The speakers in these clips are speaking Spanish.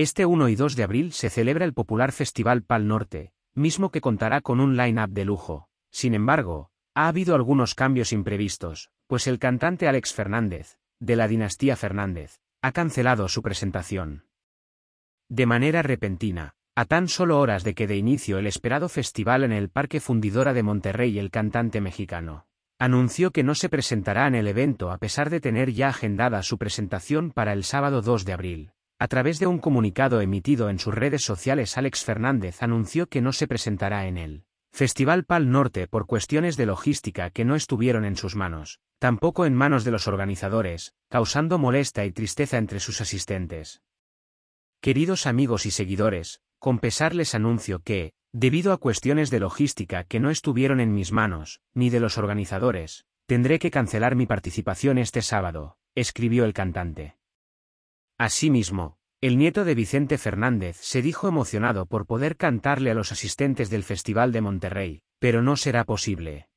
Este 1 y 2 de abril se celebra el popular Festival Pal Norte, mismo que contará con un line-up de lujo. Sin embargo, ha habido algunos cambios imprevistos, pues el cantante Alex Fernández, de la dinastía Fernández, ha cancelado su presentación. De manera repentina, a tan solo horas de que de inicio el esperado festival en el Parque Fundidora de Monterrey el cantante mexicano, anunció que no se presentará en el evento a pesar de tener ya agendada su presentación para el sábado 2 de abril. A través de un comunicado emitido en sus redes sociales, Alex Fernández anunció que no se presentará en el Festival Pal Norte por cuestiones de logística que no estuvieron en sus manos, tampoco en manos de los organizadores, causando molesta y tristeza entre sus asistentes. Queridos amigos y seguidores, con pesar les anuncio que, debido a cuestiones de logística que no estuvieron en mis manos, ni de los organizadores, tendré que cancelar mi participación este sábado, escribió el cantante. Asimismo, el nieto de Vicente Fernández se dijo emocionado por poder cantarle a los asistentes del Festival de Monterrey, pero no será posible.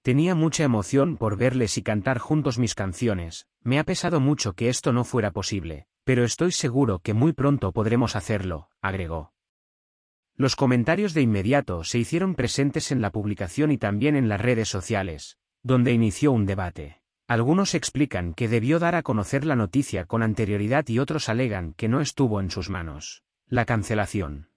Tenía mucha emoción por verles y cantar juntos mis canciones, me ha pesado mucho que esto no fuera posible, pero estoy seguro que muy pronto podremos hacerlo, agregó. Los comentarios de inmediato se hicieron presentes en la publicación y también en las redes sociales, donde inició un debate. Algunos explican que debió dar a conocer la noticia con anterioridad y otros alegan que no estuvo en sus manos. La cancelación.